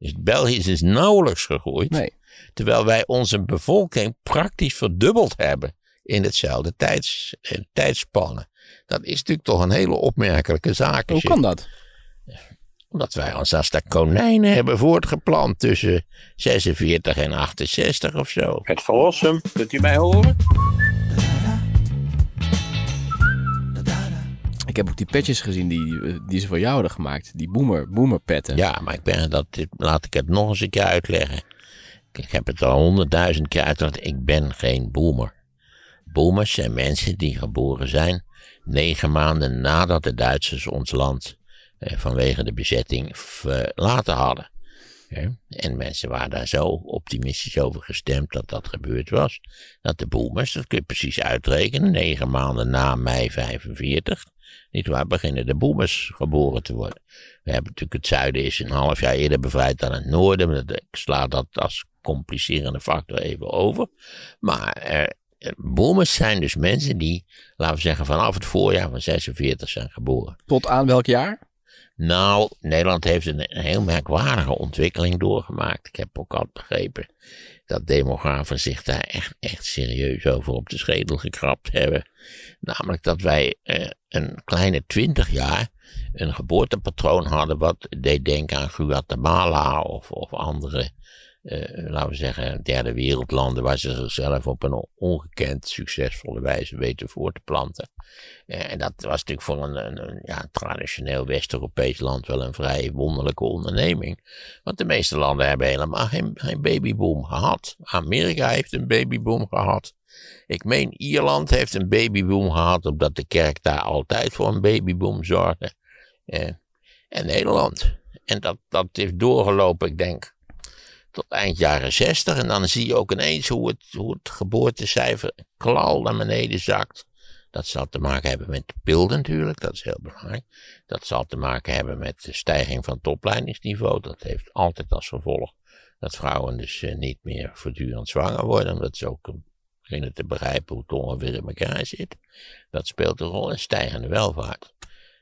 Dus België is dus nauwelijks gegroeid. Nee. Terwijl wij onze bevolking praktisch verdubbeld hebben in hetzelfde tijds, tijdspannen. Dat is natuurlijk toch een hele opmerkelijke zaak. Hoe kan dat? Omdat wij ons als de konijnen hebben voortgeplant tussen 46 en 68 of zo. Het verlossen, kunt u mij horen? Ik heb ook die petjes gezien die, eh, die ze voor jou hadden gemaakt. Die boomer, petten Ja, maar ik ben dat, laat ik het nog eens een keer uitleggen. Ik heb het al honderdduizend keer uitgelegd. Ik ben geen boomer. Boomers zijn mensen die geboren zijn negen maanden nadat de Duitsers ons land eh, vanwege de bezetting verlaten hadden. En mensen waren daar zo optimistisch over gestemd dat dat gebeurd was. Dat de boomers, dat kun je precies uitrekenen, negen maanden na mei 45, niet waar, beginnen de boemers geboren te worden. We hebben natuurlijk het zuiden is een half jaar eerder bevrijd dan het noorden. Maar ik sla dat als complicerende factor even over. Maar er, boemers zijn dus mensen die, laten we zeggen, vanaf het voorjaar van 46 zijn geboren. Tot aan welk jaar? Nou, Nederland heeft een heel merkwaardige ontwikkeling doorgemaakt. Ik heb ook al begrepen dat demografen zich daar echt, echt serieus over op de schedel gekrapt hebben. Namelijk dat wij eh, een kleine twintig jaar een geboortepatroon hadden wat deed denken aan Guatemala of, of andere eh, eh, laten we zeggen, derde wereldlanden, waar ze zichzelf op een ongekend succesvolle wijze weten voor te planten. Eh, en dat was natuurlijk voor een, een, ja, traditioneel West-Europees land wel een vrij wonderlijke onderneming. Want de meeste landen hebben helemaal geen, geen babyboom gehad. Amerika heeft een babyboom gehad. Ik meen, Ierland heeft een babyboom gehad, omdat de kerk daar altijd voor een babyboom zorgde. en Nederland. En dat, dat is doorgelopen, ik denk, tot eind jaren 60. En dan zie je ook ineens hoe het, hoe het geboortecijfer klal naar beneden zakt. Dat zal te maken hebben met de pil natuurlijk, dat is heel belangrijk. Dat zal te maken hebben met de stijging van topleidingsniveau. Dat heeft altijd als gevolg dat vrouwen dus eh, niet meer voortdurend zwanger worden, omdat ze ook eh, beginnen te begrijpen hoe het ongeveer in elkaar zit. Dat speelt een rol in stijgende welvaart.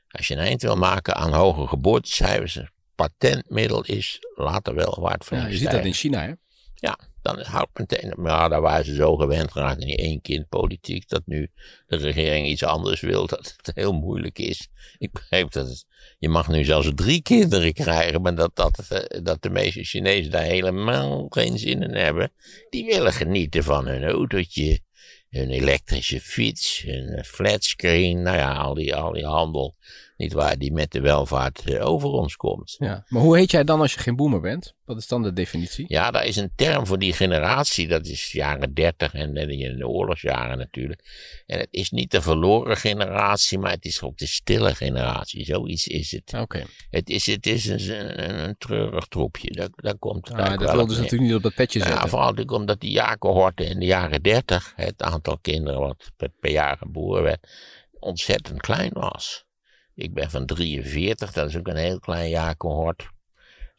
Als je een eind wil maken aan hoge geboortecijfers, patentmiddel is, later wel waard van. Ja, je ziet dat in China, hè? Ja, dan houdt meteen. Maar daar waren ze zo gewend geraakt in die één kind politiek. dat nu de regering iets anders wil. dat het heel moeilijk is. Ik begrijp dat Je mag nu zelfs drie kinderen krijgen. maar dat, dat, eh, dat de meeste Chinezen daar helemaal geen zin in hebben. Die willen genieten van hun autootje. hun elektrische fiets. hun flatscreen. Nou ja, al die, al die handel. Niet waar, die met de welvaart eh, over ons komt. Ja. Maar hoe heet jij dan als je geen boemer bent? Wat is dan de definitie? Ja, daar is een term voor die generatie. Dat is jaren 30 en in de oorlogsjaren natuurlijk. En het is niet de verloren generatie, maar het is ook de stille generatie. Zoiets is het. Ah, oké. Het is, het is een, een, een treurig troepje. Dat daar komt ah, Dat wil dus natuurlijk niet op dat petje nou zetten. Ja, vooral natuurlijk omdat die jakenhorten in de jaren 30, het aantal kinderen wat per, per jaar geboren werd, ontzettend klein was. Ik ben van 43, dat is ook een heel klein jaarcohort.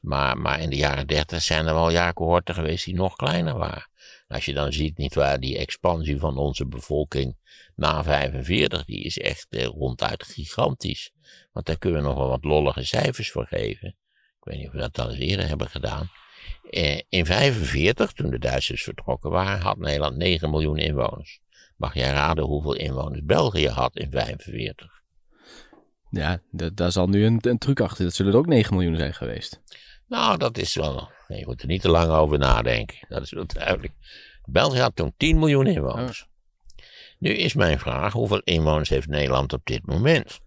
Maar, maar in de jaren 30 zijn er wel jaarcohorten geweest die nog kleiner waren. Als je dan ziet, niet waar, die expansie van onze bevolking na 45, die is echt eh, ronduit gigantisch. Want daar kunnen we nog wel wat lollige cijfers voor geven. Ik weet niet of we dat al eens eerder hebben gedaan. Eh, in 45, toen de Duitsers vertrokken waren, had Nederland 9 miljoen inwoners. Mag jij raden hoeveel inwoners België had in 45? Ja, daar zal nu een, een, truc achter. Dat zullen er ook 9 miljoen zijn geweest. Nou, dat is wel. Je moet er niet te lang over nadenken. Dat is wel duidelijk. België had toen 10 miljoen inwoners. Nu is mijn vraag: hoeveel inwoners heeft Nederland op dit moment? Nou,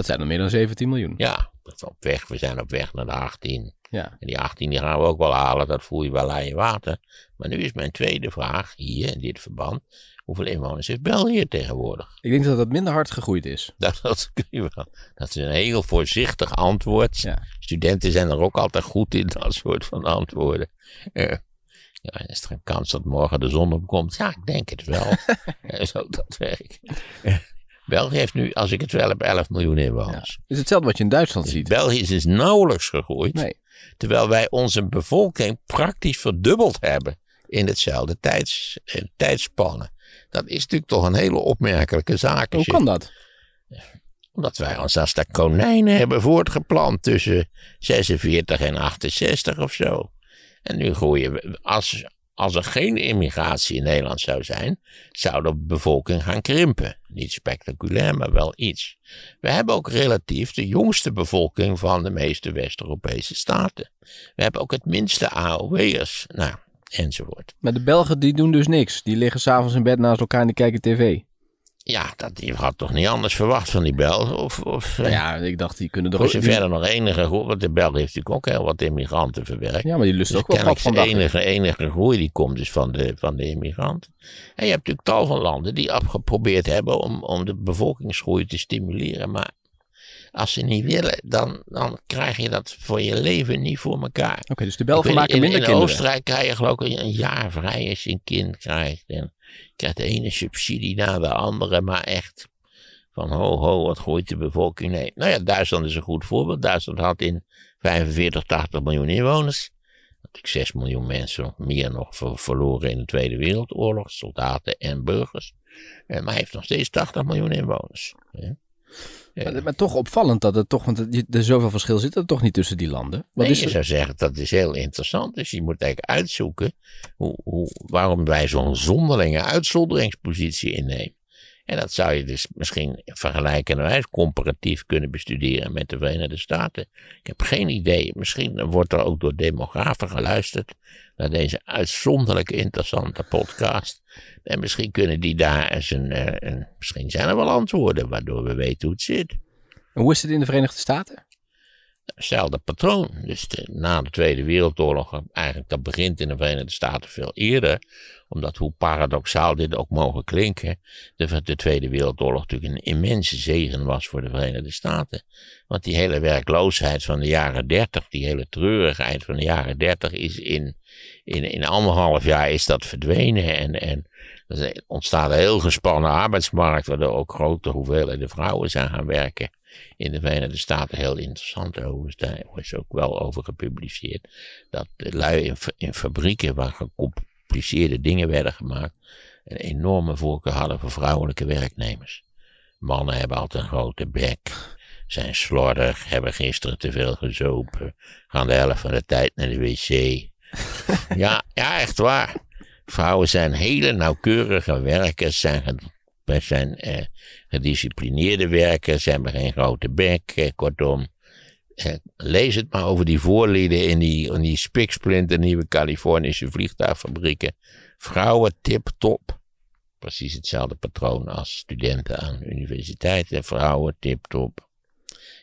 dat zijn er meer dan 17 miljoen. Ja, op weg, we zijn op weg naar de 18. Ja. En die 18 die gaan we ook wel halen, dat voel je wel aan je water. Maar nu is mijn tweede vraag, hier in dit verband, hoeveel inwoners heeft België tegenwoordig? Ik denk dat dat minder hard gegroeid is. Dat, dat Dat is een heel voorzichtig antwoord. Ja. Studenten zijn er ook altijd goed in, dat soort van antwoorden. Eh, ja, is er een kans dat morgen de zon opkomt? Ja, ik denk het wel. Eh, zo dat werkt. België heeft nu, als ik het wel heb, 11 miljoen inwoners. Ja. hetzelfde wat je in Duitsland dus ziet. België is dus nauwelijks gegroeid. Terwijl wij onze bevolking praktisch verdubbeld hebben in hetzelfde tijds, eh, tijdspannen. Dat is natuurlijk toch een hele opmerkelijke zaak. Hoe kan dat? Omdat wij ons als de konijnen hebben voortgeplant tussen 46 en 68 of zo. En nu groeien we, als, als er geen immigratie in Nederland zou zijn, zou de bevolking gaan krimpen. Niet spectaculair, maar wel iets. We hebben ook relatief de jongste bevolking van de meeste West-Europese staten. We hebben ook het minste AOW'ers, nou, enzovoort. Maar de Belgen die doen dus niks. Die liggen s'avonds in bed naast elkaar en die kijken tv. Ja, dat, die had toch niet anders verwacht van die Belgen? Of, of, eh? nou ja, ik dacht, die kunnen toch... Als verder nog enige groei... Want de Belgen heeft natuurlijk ook heel wat immigranten verwerkt. Ja, maar die lust dus ook wel wat de enige, enige groei die komt dus van de, van de immigranten. En je hebt natuurlijk tal van landen die geprobeerd hebben... om, om de bevolkingsgroei te stimuleren. Maar als ze niet willen, dan, dan krijg je dat voor je leven niet voor elkaar. Oké, dus de Belgen maken minder kinderen. In Oostenrijk krijg je geloof ik een jaar vrij als je een kind krijgt. En je krijgt de ene subsidie na de andere, maar echt van ho ho, wat groeit de bevolking? Nee. Nou ja, Duitsland is een goed voorbeeld. Duitsland had in 45, 80 miljoen inwoners. ik 6 miljoen mensen, meer nog verloren in de Tweede Wereldoorlog, soldaten en burgers. Maar hij heeft nog steeds 80 miljoen inwoners. Maar, toch opvallend dat er toch, want er zoveel verschil zit er toch niet tussen die landen. Wat nee, is zou zeggen dat is heel interessant. Dus je moet eigenlijk uitzoeken hoe, hoe, waarom wij zo'n zonderlinge uitzonderingspositie innemen. En dat zou je dus misschien vergelijkenderwijs comparatief kunnen bestuderen met de Verenigde Staten. Ik heb geen idee. Misschien wordt er ook door demografen geluisterd naar deze uitzonderlijk interessante podcast. En misschien kunnen die daar eens een, eh, een misschien zijn er wel antwoorden waardoor we weten hoe het zit. En hoe is het in de Verenigde Staten? hetzelfde patroon. Dus na de Tweede Wereldoorlog, eigenlijk dat begint in de Verenigde Staten veel eerder, omdat hoe paradoxaal dit ook mogen klinken, de, Tweede Wereldoorlog natuurlijk een immense zegen was voor de Verenigde Staten. Want die hele werkloosheid van de jaren dertig, die hele treurigheid van de jaren dertig is in, in, in anderhalf jaar is dat verdwenen en, en er ontstaat een heel gespannen arbeidsmarkt, waardoor ook grote hoeveelheden vrouwen zijn gaan werken in de Verenigde Staten heel interessant overigens. Daar is ook wel over gepubliceerd. Dat de lui in, fabrieken waar gecompliceerde dingen werden gemaakt. een enorme voorkeur hadden voor vrouwelijke werknemers. Mannen hebben altijd een grote bek zijn slordig, hebben gisteren te veel gezopen, gaan de helft van de tijd naar de wc. ja, ja, echt waar. Vrouwen zijn hele nauwkeurige werkers, zijn wij zijn eh, gedisciplineerde werkers, hebben geen grote bek, eh, kortom. Eh, lees het maar over die voorlieden in die, in die spiksplinter nieuwe Californische vliegtuigfabrieken. Vrouwen tip top. Precies hetzelfde patroon als studenten aan universiteiten. Vrouwen tip top.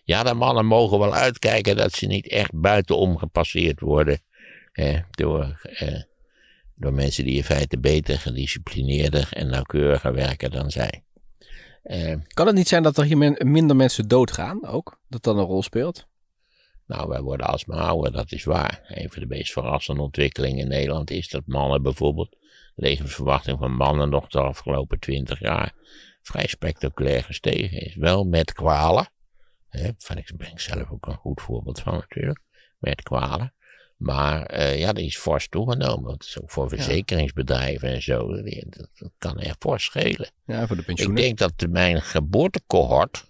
Ja, de mannen mogen wel uitkijken dat ze niet echt buitenom gepasseerd worden. door eh, door mensen die in feite beter, gedisciplineerder en nauwkeuriger werken dan zij. Eh, kan het niet zijn dat er hier minder mensen doodgaan ook? Dat dat een rol speelt? Nou, wij worden alsmaar ouder, dat is waar. Een van de meest verrassende ontwikkelingen in Nederland is dat mannen bijvoorbeeld, levensverwachting van mannen nog de afgelopen twintig jaar, vrij spectaculair gestegen is. Wel met kwalen, hè, van ik ben ik zelf ook een goed voorbeeld van natuurlijk, met kwalen. Maar eh, ja, die is fors toegenomen. Want is ook voor verzekeringsbedrijven en zo. dat, kan echt fors schelen. Ja, voor de pensioenen. Ik denk dat mijn geboortecohort,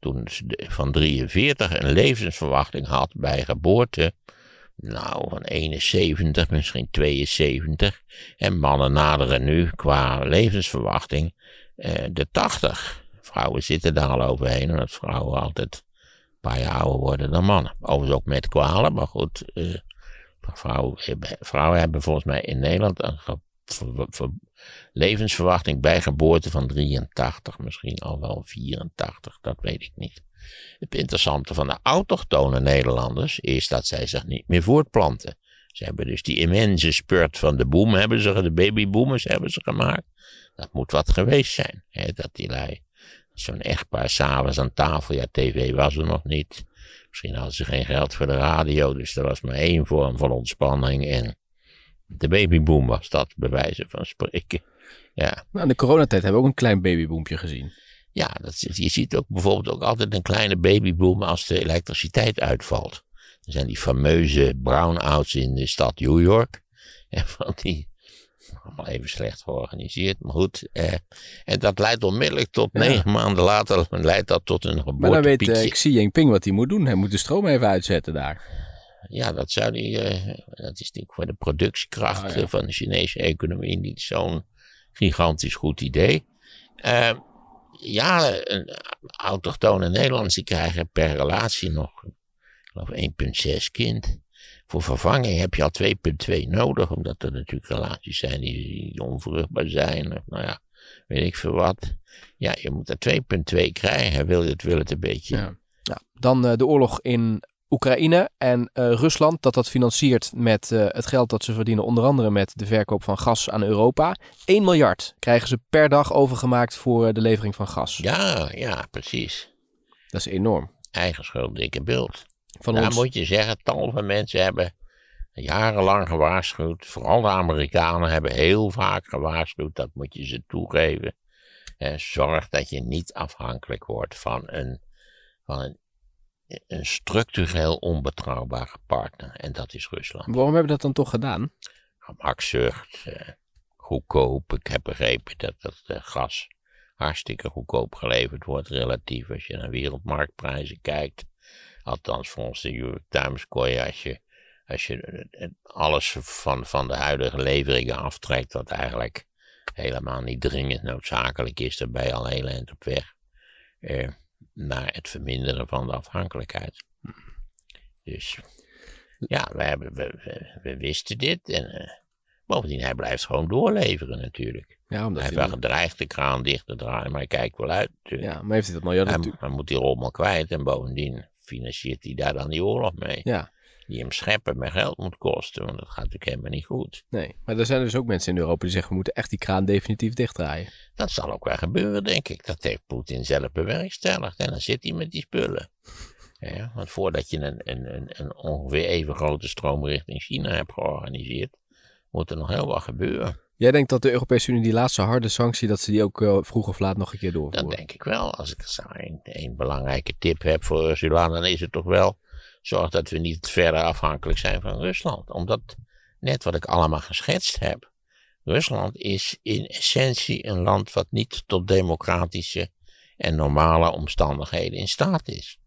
toen van 43 een levensverwachting had bij geboorte, nou, van 71, misschien 72. En mannen naderen nu qua levensverwachting eh, de 80. Vrouwen zitten daar al overheen, omdat vrouwen altijd een paar jaar ouder worden dan mannen. Overigens ook met kwalen, maar goed. Eh, Vrouwen, vrouwen hebben volgens mij in Nederland een levensverwachting bij geboorte van 83, misschien al wel 84, dat weet ik niet. Het interessante van de autochtone Nederlanders is dat zij zich niet meer voortplanten. Ze hebben dus die immense spurt van de boom, hebben ze, de babyboomers hebben ze gemaakt. Dat moet wat geweest zijn, hè, dat die lui. Zo'n echtpaar s'avonds aan tafel, ja, tv was er nog niet. Misschien hadden ze geen geld voor de radio, dus er was maar één vorm van ontspanning. En de babyboom was dat, bij wijze van spreken. Ja. Nou, in de coronatijd hebben we ook een klein babyboompje gezien. Ja, dat, je ziet ook bijvoorbeeld ook altijd een kleine babyboom als de elektriciteit uitvalt. Er zijn die fameuze brownouts in de stad New York. En van die allemaal even slecht georganiseerd, maar goed. Eh, en dat leidt onmiddellijk tot negen maanden later, leidt dat tot een geboorte Maar dan weet ik eh, Xi Jinping wat hij moet doen. Hij moet de stroom even uitzetten daar. Ja, dat zou die, eh, dat is natuurlijk voor de productiekracht ah, eh, van de Chinese economie niet zo'n gigantisch goed idee. ja, autochtone Nederlanders krijgen per relatie nog, ik geloof 1,6 kind. Voor vervanging heb je al 2,2 nodig, omdat er natuurlijk relaties zijn die, onvruchtbaar zijn. Of nou ja, weet ik veel wat. Ja, je moet er 2,2 krijgen, wil je het, wil het een beetje. Ja. dan eh, de oorlog in Oekraïne en eh, Rusland, dat dat financiert met eh, het geld dat ze verdienen, onder andere met de verkoop van gas aan Europa. 1 miljard krijgen ze per dag overgemaakt voor de levering van gas. Ja, ja, precies. Dat is enorm. Eigen schuld, dikke beeld. Van moet je zeggen, tal van mensen hebben jarenlang gewaarschuwd. Vooral de Amerikanen hebben heel vaak gewaarschuwd, dat moet je ze toegeven. zorg dat je niet afhankelijk wordt van een, van een, structureel onbetrouwbare partner. En dat is Rusland. Waarom hebben we dat dan toch gedaan? Gemakzucht, nou, eh, goedkoop. Ik heb begrepen dat dat eh, gas hartstikke goedkoop geleverd wordt relatief als je naar wereldmarktprijzen kijkt. Althans, volgens de Times kon je als je, als je eh, eh, alles van, van de huidige leveringen aftrekt, wat eigenlijk helemaal niet dringend noodzakelijk is, dan ben je al heel eind op weg eh, naar het verminderen van de afhankelijkheid. Dus ja, we, hebben, we, we wisten dit en eh, bovendien, hij blijft gewoon doorleveren natuurlijk. Ja, omdat hij heeft wel gedreigd de kraan dicht te draaien, maar hij kijkt wel uit. Natuurlijk. Dus ja, maar heeft hij dat miljard hij, moet die rommel kwijt en bovendien financiert hij daar dan die oorlog mee. Ja. Die hem scheppen met geld moet kosten, want dat gaat natuurlijk helemaal niet goed. Nee, maar er zijn dus ook mensen in Europa die zeggen, we moeten echt die kraan definitief dichtdraaien. Dat zal ook wel gebeuren, denk ik. Dat heeft Poetin zelf bewerkstelligd en dan zit hij met die spullen. Ja, want voordat je een, een, een, een ongeveer even grote stroom richting China hebt georganiseerd, moet er nog heel wat gebeuren. Jij denkt dat de Europese Unie die laatste harde sanctie, dat ze die ook eh, vroeg of laat nog een keer doorvoert? Dat denk ik wel. Als ik één belangrijke tip heb voor Ursula, dan is het toch wel zorg dat we niet verder afhankelijk zijn van Rusland. Omdat, net wat ik allemaal geschetst heb, Rusland is in essentie een land wat niet tot democratische en normale omstandigheden in staat is.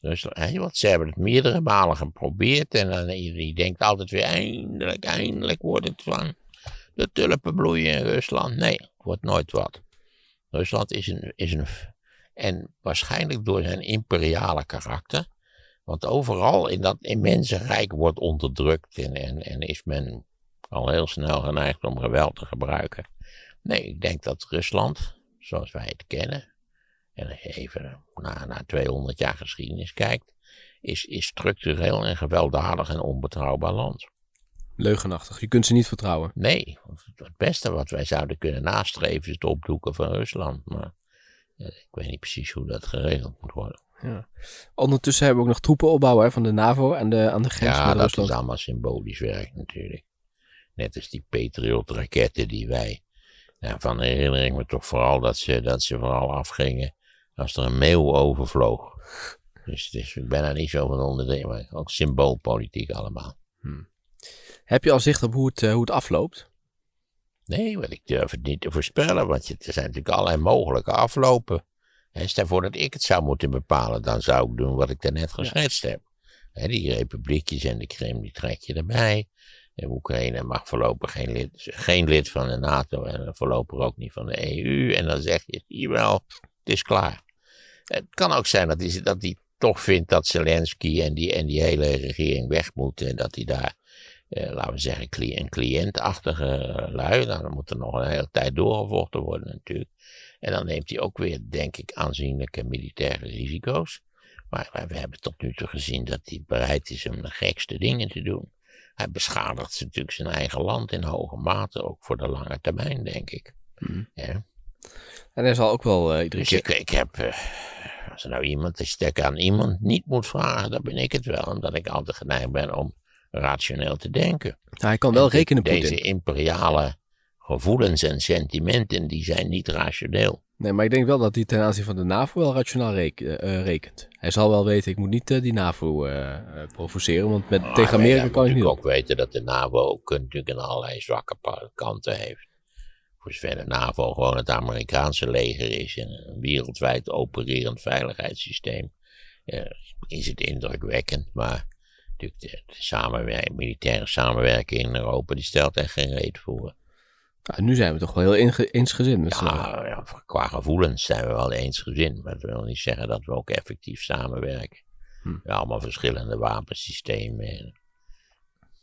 Dus, want ze hebben het meerdere malen geprobeerd en dan, je denkt altijd weer eindelijk, eindelijk wordt het van de tulpen bloeien in Rusland. Nee, wordt nooit wat. Rusland is een, is een. En waarschijnlijk door zijn imperiale karakter. Want overal in dat immense rijk wordt onderdrukt en, en, en is men al heel snel geneigd om geweld te gebruiken. Nee, ik denk dat Rusland, zoals wij het kennen, en even naar, naar 200 jaar geschiedenis kijkt, is, is structureel een gewelddadig en onbetrouwbaar land. Leugenachtig. Je kunt ze niet vertrouwen. Nee, het beste wat wij zouden kunnen nastreven is het opdoeken van Rusland. Maar ja, eh, ik weet niet precies hoe dat geregeld moet worden. Ja. Ondertussen hebben we ook nog troepen opbouwen van de NAVO en de, aan de grens ja, Rusland. Ja, dat is allemaal symbolisch werk natuurlijk. Net als die Patriot-raketten die wij... Van herinner herinnering, me toch vooral dat ze, dat ze vooral afgingen als er een meeuw overvloog. Dus het ik ben daar niet zo van onderdelen. maar ook symboolpolitiek allemaal. Hmm. Heb je al zicht op hoe het, eh, hoe het afloopt? Nee, want ik durf het niet te voorspellen, want er zijn natuurlijk allerlei mogelijke aflopen. En stel voor dat ik het zou moeten bepalen, dan zou ik doen wat ik daarnet geschetst ja. heb. die republiekjes en de Krim, die trek je erbij. En Oekraïne mag voorlopig geen lid, geen lid van de NATO en voorlopig ook niet van de EU. En dan zeg je, hier wel, het is klaar. Het kan ook zijn dat hij, dat hij toch vindt dat Zelensky en die, en die hele regering weg moeten en dat hij daar eh, laten we zeggen, een cliëntachtige eh, lui. Nou, dan moet er nog een hele tijd doorgevochten worden natuurlijk. En dan neemt hij ook weer, denk ik, aanzienlijke militaire risico's. Maar we hebben tot nu toe gezien dat hij bereid is om de gekste dingen te doen. Hij beschadigt natuurlijk zijn eigen land in hoge mate, ook voor de lange termijn, denk ik. Mhm. Ja. En er zal ook wel uh, eh, iedere keer... Ik, heb, eh, als er nou iemand, als je aan iemand niet moet vragen, dan ben ik het wel. Omdat ik altijd geneigd ben om rationeel te denken. hij kan wel rekenen, Deze imperiale gevoelens en sentimenten, die zijn niet rationeel. Nee, maar ik denk wel dat hij ten aanzien van de NAVO wel rationaal eh, eh, rekent. Hij zal wel weten, ik moet niet eh, die NAVO provoceren, want met, ah, tegen Amerika kan je niet. Ik ook weten dat de NAVO ook natuurlijk een allerlei zwakke kanten heeft. Voor zover de NAVO gewoon het Amerikaanse leger is en een wereldwijd opererend veiligheidssysteem, is het indrukwekkend, maar Natuurlijk de, de militaire samenwerking in Europa, die stelt echt geen reet voor. Nou, nu zijn we toch wel heel eensgezind met ja, ja, qua gevoelens zijn we wel eensgezind. Maar dat wil niet zeggen dat we ook effectief samenwerken. Hm. Ja, allemaal verschillende wapensystemen.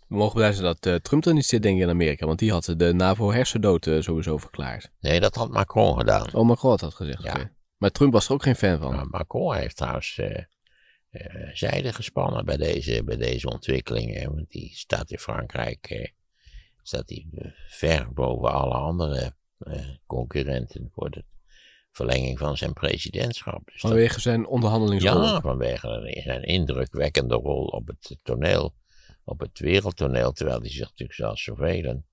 We mogen blij zijn dat eh, Trump er niet zit, denk ik, in Amerika. Want die had de NAVO-hersendood eh, sowieso verklaard. Nee, dat had Macron gedaan. Oh, Macron had gezegd. Ja. Maar Trump was er ook geen fan van. Macron heeft trouwens... Eh, eh, zijde gespannen bij deze, bij deze ontwikkelingen, want die staat in Frankrijk eh, staat die eh, ver boven alle andere concurrenten voor de verlenging van zijn presidentschap. Dus vanwege zijn onderhandelingsrol? Ja, vanwege zijn indrukwekkende rol op het toneel, op het wereldtoneel, terwijl hij zich natuurlijk zelfs zoveel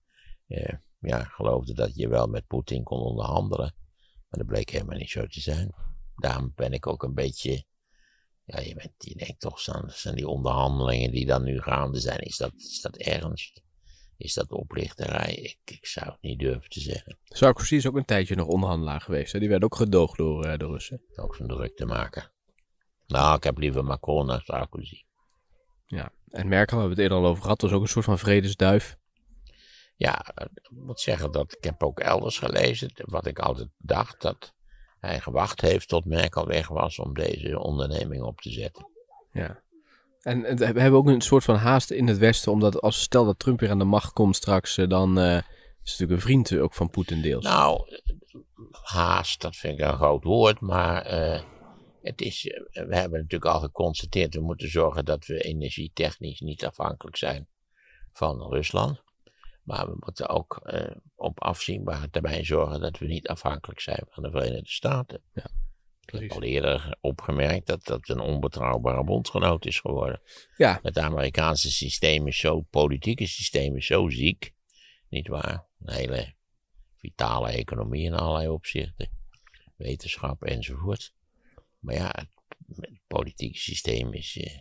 eh, ja, geloofde dat je wel met Poetin kon onderhandelen. Maar dat bleek helemaal niet zo te zijn. Daarom ben ik ook een beetje ja, je, bent, je denkt toch, zijn die onderhandelingen die dan nu gaande zijn, is dat, is dat ernst? Is dat oplichterij? Ik, ik zou het niet durven te zeggen. Sarkozy is ook een tijdje nog onderhandelaar geweest. Hè? Die werd ook gedoogd door eh, de Russen. Ook van druk te maken. Nou, ik heb liever Macron dan Sarkozy. Ja, en Merkel, we hebben het eerder al over gehad, was ook een soort van vredesduif. Ja, ik moet zeggen dat ik heb ook elders gelezen, wat ik altijd dacht, dat hij gewacht heeft tot Merkel weg was om deze onderneming op te zetten. Ja. En, we hebben ook een soort van haast in het Westen, omdat als stel dat Trump weer aan de macht komt straks, eh, dan eh, is het natuurlijk een vriend ook van Poetin deels. Nou, haast, dat vind ik een groot woord, maar eh, het is, we hebben natuurlijk al geconstateerd, we moeten zorgen dat we energietechnisch niet afhankelijk zijn van Rusland. Maar we moeten ook eh, op afzienbare termijn zorgen dat we niet afhankelijk zijn van de Verenigde Staten. Ja, ik heb al eerder opgemerkt dat dat een onbetrouwbare bondgenoot is geworden. Ja. Het Amerikaanse systeem is zo, politieke systeem is zo ziek, niet waar? Een hele vitale economie in allerlei opzichten, wetenschap enzovoort. Maar ja, het, politieke systeem is, eh,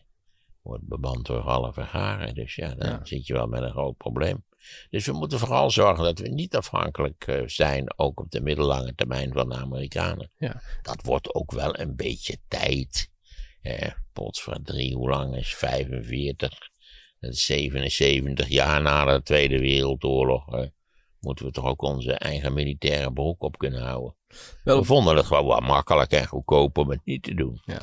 wordt beband door alle vergaren. Dus ja, dan zit je wel met een groot probleem. Dus we moeten vooral zorgen dat we niet afhankelijk eh, zijn, ook op de middellange termijn, van de Amerikanen. Ja. Dat wordt ook wel een beetje tijd. Eh, drie, hoe lang is 45? 77 jaar na de Tweede Wereldoorlog moeten we toch ook onze eigen militaire broek op kunnen houden. Wel... We vonden het gewoon wat makkelijk en goedkoop om het niet te doen. Ja.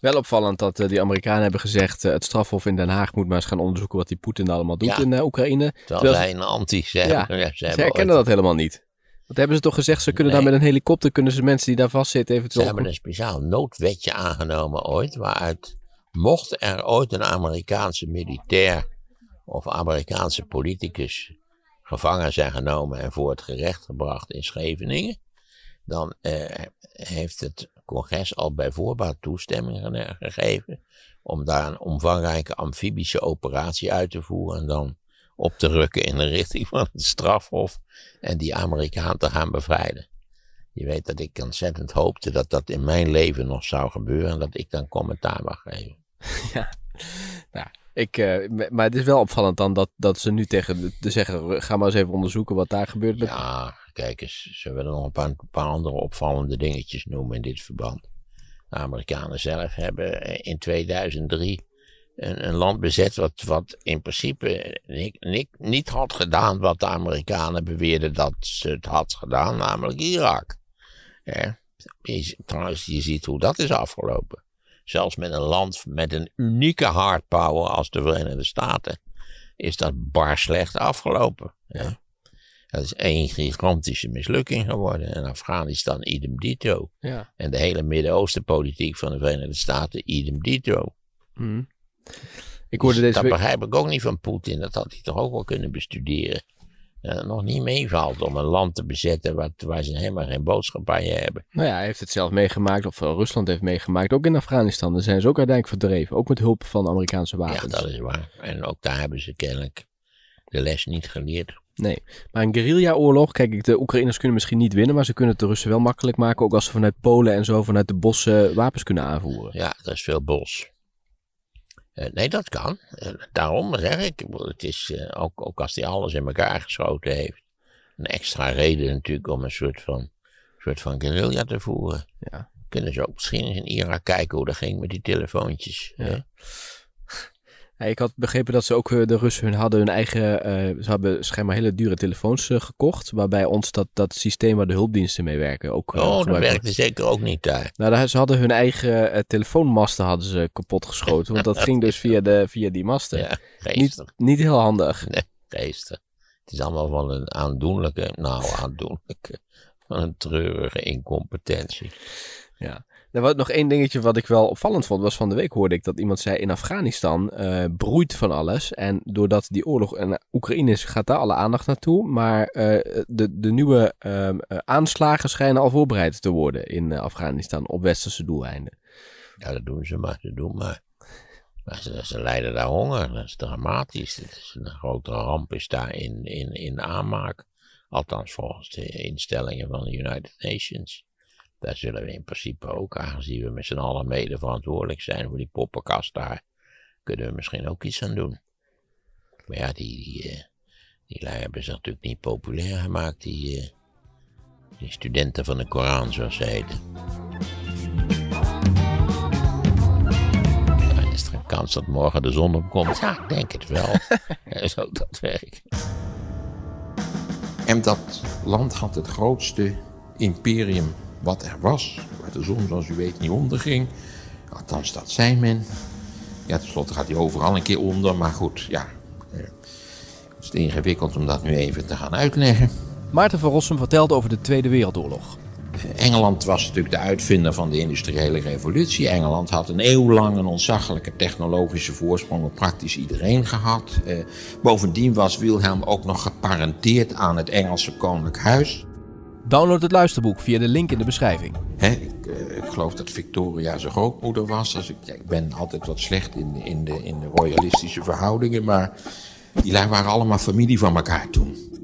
Wel opvallend dat eh, die Amerikanen hebben gezegd... Eh, het strafhof in Den Haag moet maar eens gaan onderzoeken... wat die Poetin allemaal doet in eh, Oekraïne. Dat Terwijl anti Ja. ja ze, ze herkennen dat helemaal niet. Wat hebben ze toch gezegd? Ze kunnen daar met een helikopter... kunnen ze mensen die daar vastzitten eventueel... Ze hebben een speciaal noodwetje aangenomen ooit... waaruit mocht er ooit een Amerikaanse militair... of Amerikaanse politicus gevangen zijn genomen en voor het gerecht gebracht in Scheveningen, dan eh, heeft het congres al bij voorbaat toestemming gegeven om daar een omvangrijke amfibische operatie uit te voeren en dan op te rukken in de richting van het strafhof en die Amerikaan te gaan bevrijden. Je weet dat ik ontzettend hoopte dat dat in mijn leven nog zou gebeuren en dat ik dan commentaar mag geven. Ja, nou, ik, eh, maar het is wel opvallend dan dat, dat ze nu tegen de zeggen, ga maar eens even onderzoeken wat daar gebeurt. Met... Ja, kijk eens, ze willen nog een paar, andere opvallende dingetjes noemen in dit verband. De Amerikanen zelf hebben eh, in 2003 een, een land bezet wat, wat in principe eh, niet, niet, niet had gedaan wat de Amerikanen beweerden dat ze het had gedaan, namelijk Irak. Ja, trouwens, je ziet hoe dat is afgelopen. Zelfs met een land met een unieke hardpower als de Verenigde Staten is dat bar slecht afgelopen. Ja. Dat is één gigantische mislukking geworden. En Afghanistan idem dito. Ja. En de hele Midden-Oosten politiek van de Verenigde Staten idem dito. Hmm. Ik hoorde dus deze dat begrijp ik ook niet van Poetin. Dat had hij toch ook wel kunnen bestuderen uh, nog niet meevalt om een land te bezetten waar ze helemaal geen boodschap aan je hebben. Nou ja, hij heeft het zelf meegemaakt, of eh, Rusland heeft meegemaakt, ook in Afghanistan. Daar zijn ze ook uiteindelijk verdreven, ook met hulp van Amerikaanse wapens. Ja, dat is waar. En ook daar hebben ze kennelijk de les niet geleerd. Nee, maar een guerrilla-oorlog, kijk, de Oekraïners kunnen misschien niet winnen, maar ze kunnen het de Russen wel makkelijk maken, ook als ze vanuit Polen en zo vanuit de bossen wapens kunnen aanvoeren. Ja, dat is veel bos. Eh, nee, dat kan. Eh, daarom zeg ik, het is, eh, ook, ook als hij alles in elkaar geschoten heeft, een extra reden natuurlijk om een soort van, soort van guerrilla te voeren. Ja. Kunnen ze ook misschien eens in Irak kijken hoe dat ging met die telefoontjes. Ja. Hè? Ja, ik had begrepen dat ze ook, eh, de Russen hun hadden hun eigen, eh, ze hebben schijnbaar hele dure telefoons eh, gekocht, waarbij ons dat, dat systeem waar de hulpdiensten mee werken ook... oh, dat werkte zeker ook niet daar. Nou, daar, ze hadden hun eigen telefoonmasten hadden ze kapot geschoten, want dat ging dus via, de, via die masten. Ja, Niet, niet heel handig. Nee, geestig. Het is allemaal van een aandoenlijke, nou aandoenlijke, van een treurige incompetentie. Ja. Er was nog één dingetje wat ik wel opvallend vond. Was van de week hoorde ik dat iemand zei in Afghanistan eh, broeit van alles. En doordat die oorlog in Oekraïne is, gaat daar alle aandacht naartoe. Maar eh, de, de nieuwe ehm, eh, aanslagen schijnen al voorbereid te worden in Afghanistan op westerse doeleinden. Ja, dat doen ze maar. ze doen maar. Maar ze, ze lijden daar honger. Dat is dramatisch. Dat is een grote ramp is daar in, in, in aanmaak. Althans volgens de instellingen van de United Nations. Daar zullen we in principe ook, aangezien we met z'n allen mede verantwoordelijk zijn voor die poppenkast daar, kunnen we misschien ook iets aan doen. Maar ja, die, die, eh, die lui hebben zich natuurlijk niet populair gemaakt, die, eh, die studenten van de Koran, zoals zeiden. Dan is er een kans dat morgen de zon opkomt? Ja, ik denk het wel. Zo dat werkt. En dat land had het grootste imperium wat er was, waar de zon zoals u weet niet onderging. Althans, dat zijn men. Ja, tenslotte gaat hij overal een keer onder, maar goed, ja. Eh, het is ingewikkeld om dat nu even te gaan uitleggen. Maarten van Rossum vertelt over de Tweede Wereldoorlog. Eh, Engeland was natuurlijk de uitvinder van de industriële revolutie. Engeland had een eeuw lang een ontzaglijke technologische voorsprong op praktisch iedereen gehad. Eh, bovendien was Wilhelm ook nog geparenteerd aan het Engelse koninklijk huis. Download het luisterboek via de link in de beschrijving. ik, eh, ik, geloof dat Victoria zijn grootmoeder was. Dus ik, ik ben altijd wat slecht in, in, de, in de royalistische verhoudingen. Maar die lijken waren allemaal familie van elkaar toen.